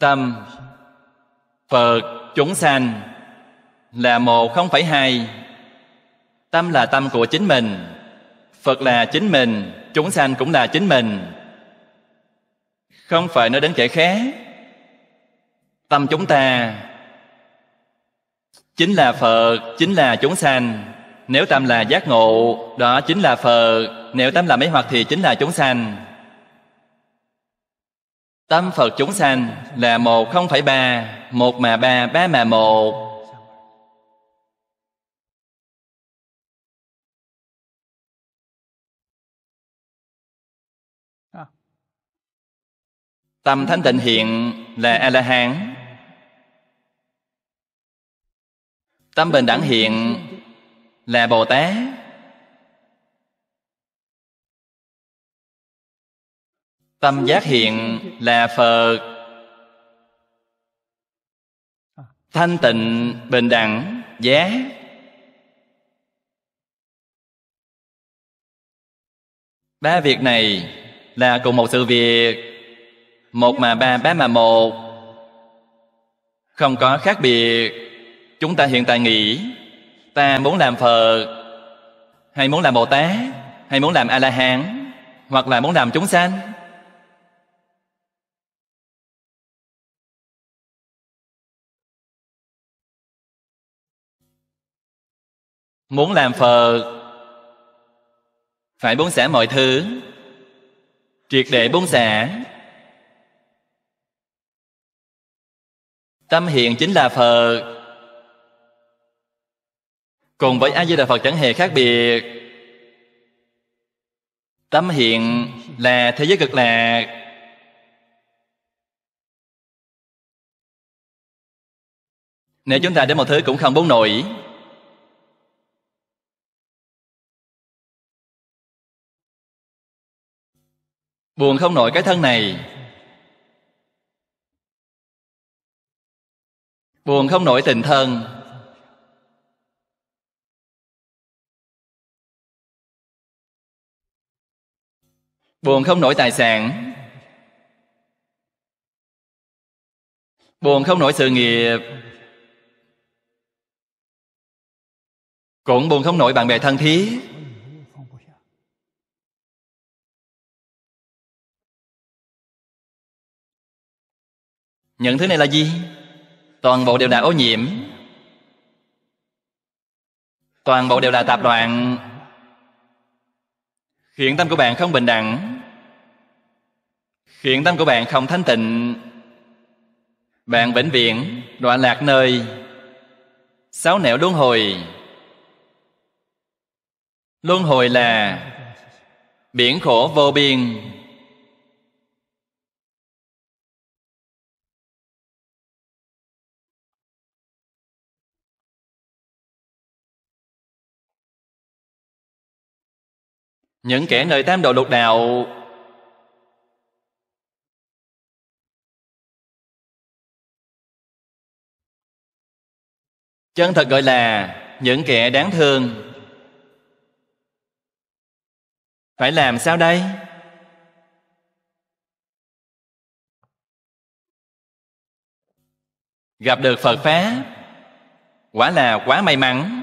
tâm phật chúng sanh là một không phải hai tâm là tâm của chính mình phật là chính mình chúng sanh cũng là chính mình không phải nói đến kẻ khác tâm chúng ta chính là phật chính là chúng sanh nếu tâm là giác ngộ đó chính là phật nếu tâm là mấy hoặc thì chính là chúng sanh Tâm Phật chúng sanh là một không phải ba Một mà ba, ba mà một Tâm thanh tịnh hiện là A-la-hán Tâm bình đẳng hiện là Bồ Tát tâm giác hiện là phật thanh tịnh bình đẳng giá ba việc này là cùng một sự việc một mà ba ba mà một không có khác biệt chúng ta hiện tại nghĩ ta muốn làm phật hay muốn làm bồ tát hay muốn làm a la hán hoặc là muốn làm chúng sanh muốn làm phật phải buông xả mọi thứ triệt để buông xả tâm hiện chính là phật cùng với a di đà phật chẳng hề khác biệt tâm hiện là thế giới cực lạc nếu chúng ta đến một thứ cũng không bốn nổi buồn không nổi cái thân này buồn không nổi tình thân buồn không nổi tài sản buồn không nổi sự nghiệp cũng buồn không nổi bạn bè thân thiết nhận thứ này là gì? Toàn bộ đều là ô nhiễm Toàn bộ đều là tạp đoạn khiến tâm của bạn không bình đẳng khiến tâm của bạn không thanh tịnh Bạn vĩnh viễn đoạn lạc nơi Sáu nẻo luân hồi Luân hồi là Biển khổ vô biên những kẻ nơi tam độ lục đạo chân thật gọi là những kẻ đáng thương phải làm sao đây gặp được phật phá quả là quá may mắn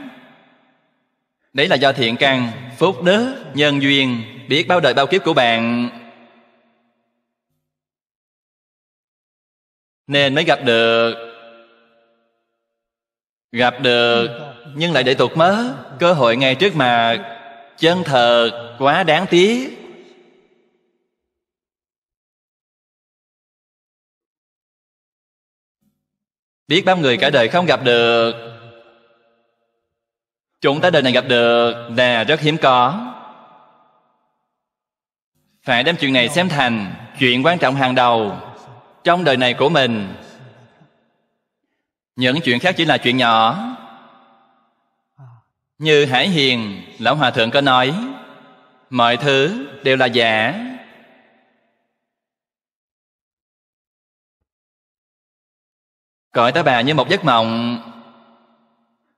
Đấy là do thiện căn Phúc đức Nhân duyên Biết bao đời bao kiếp của bạn Nên mới gặp được Gặp được Nhưng lại để tụt mớ Cơ hội ngay trước mặt Chân thật Quá đáng tiếc Biết bao người cả đời không gặp được chúng ta đời này gặp được là rất hiếm có phải đem chuyện này xem thành chuyện quan trọng hàng đầu trong đời này của mình những chuyện khác chỉ là chuyện nhỏ như hải hiền lão hòa thượng có nói mọi thứ đều là giả cõi ta bà như một giấc mộng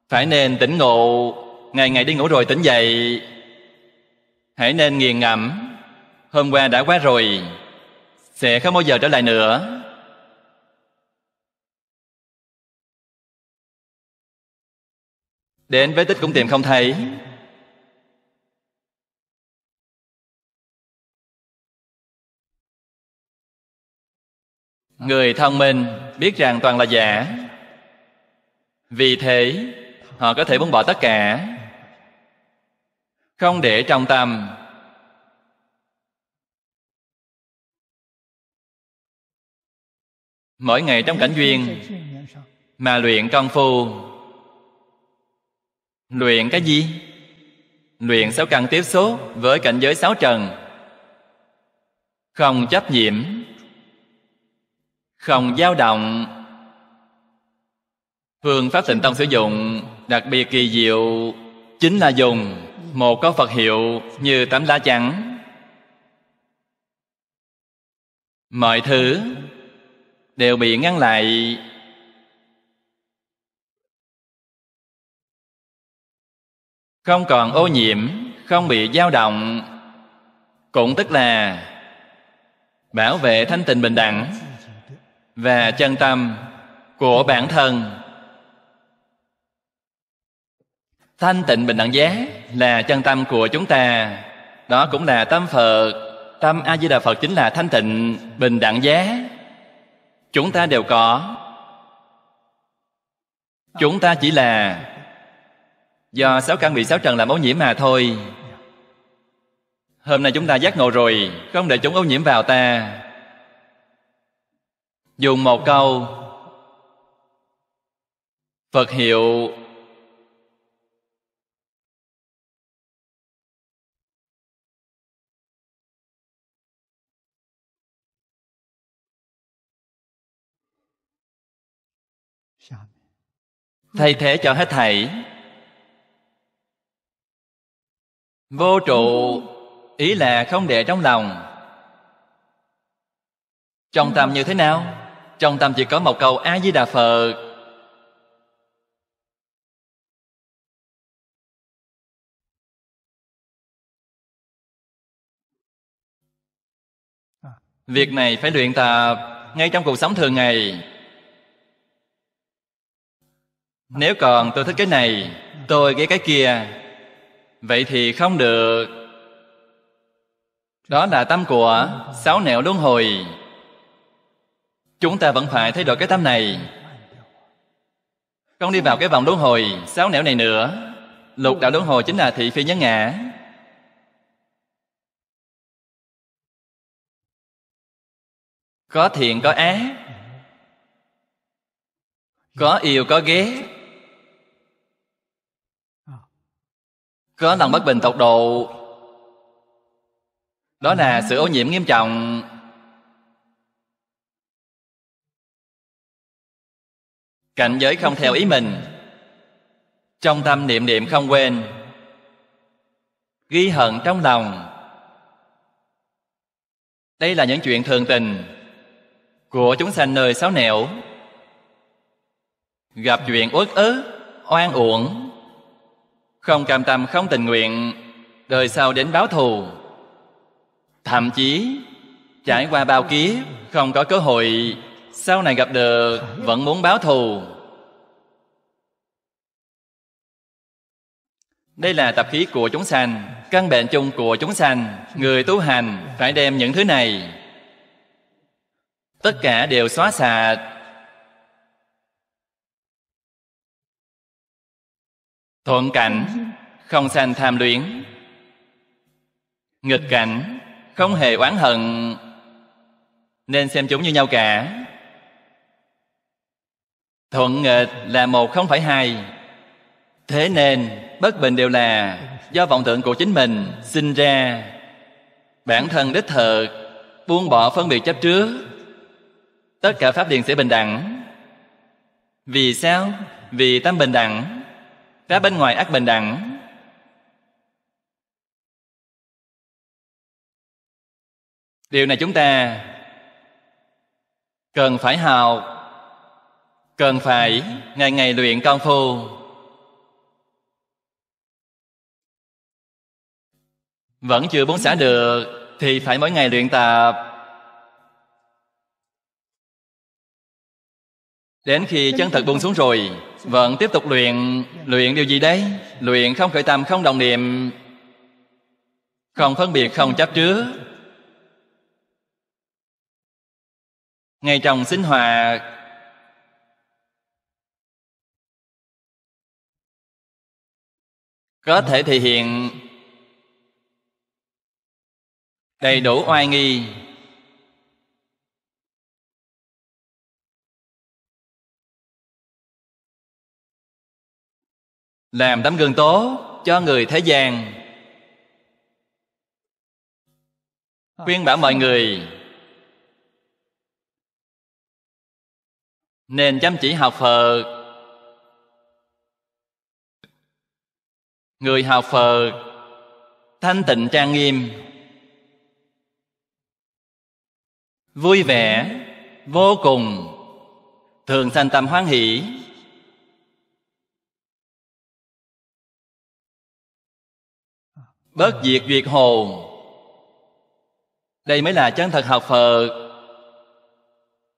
phải nên tỉnh ngộ ngày ngày đi ngủ rồi tỉnh dậy hãy nên nghiền ngẫm hôm qua đã quá rồi sẽ không bao giờ trở lại nữa đến vết tích cũng tìm không thấy người thông minh biết rằng toàn là giả vì thế họ có thể buông bỏ tất cả không để trong tâm mỗi ngày trong cảnh duyên mà luyện công phu luyện cái gì luyện sáu căn tiếp xúc với cảnh giới sáu trần không chấp nhiễm không dao động phương pháp tịnh tông sử dụng đặc biệt kỳ diệu chính là dùng một có phật hiệu như tấm lá trắng mọi thứ đều bị ngăn lại không còn ô nhiễm không bị dao động cũng tức là bảo vệ thanh tịnh bình đẳng và chân tâm của bản thân thanh tịnh bình đẳng giác là chân tâm của chúng ta đó cũng là tâm phật tâm a di đà phật chính là thanh tịnh bình đẳng giá chúng ta đều có chúng ta chỉ là do sáu căn bị sáu trần làm ô nhiễm mà thôi hôm nay chúng ta giác ngộ rồi không để chúng ô nhiễm vào ta dùng một câu phật hiệu thay thế cho hết thảy vô trụ ý là không để trong lòng trong tâm như thế nào trong tâm chỉ có một câu a di đà phật à. việc này phải luyện tập ngay trong cuộc sống thường ngày nếu còn tôi thích cái này tôi ghét cái kia vậy thì không được đó là tâm của sáu nẻo luân hồi chúng ta vẫn phải thay đổi cái tâm này không đi vào cái vòng luân hồi sáu nẻo này nữa lục đạo luân hồi chính là thị phi nhân ngã có thiện có ác có yêu có ghét có năng bất bình tột độ đó là sự ô nhiễm nghiêm trọng cảnh giới không theo ý mình trong tâm niệm niệm không quên ghi hận trong lòng đây là những chuyện thường tình của chúng sanh nơi sáu nẻo gặp chuyện uất ức oan uổng không cam tâm không tình nguyện đời sau đến báo thù thậm chí trải qua bao kiếp không có cơ hội sau này gặp được vẫn muốn báo thù đây là tập khí của chúng sanh căn bệnh chung của chúng sanh người tu hành phải đem những thứ này tất cả đều xóa sạch thuận cảnh không sanh tham luyến nghịch cảnh không hề oán hận nên xem chúng như nhau cả thuận nghịch là một không phải hai thế nên bất bình đều là do vọng tượng của chính mình sinh ra bản thân đích thực buông bỏ phân biệt chấp trước tất cả pháp liền sẽ bình đẳng vì sao vì tâm bình đẳng ra bên ngoài ác bình đẳng điều này chúng ta cần phải hào cần phải ngày ngày luyện công phu vẫn chưa bốn xả được thì phải mỗi ngày luyện tập đến khi chân thật buông xuống rồi vẫn vâng, tiếp tục luyện luyện điều gì đấy luyện không khởi tâm không đồng niệm không phân biệt không chấp trước ngay trong sinh hoạt có thể thể hiện đầy đủ oai nghi làm tấm gương tốt cho người thế gian khuyên bảo mọi người nên chăm chỉ học phật người học phật thanh tịnh trang nghiêm vui vẻ vô cùng thường sanh tâm hoan hỷ bớt diệt duyệt hồn đây mới là chân thật học phật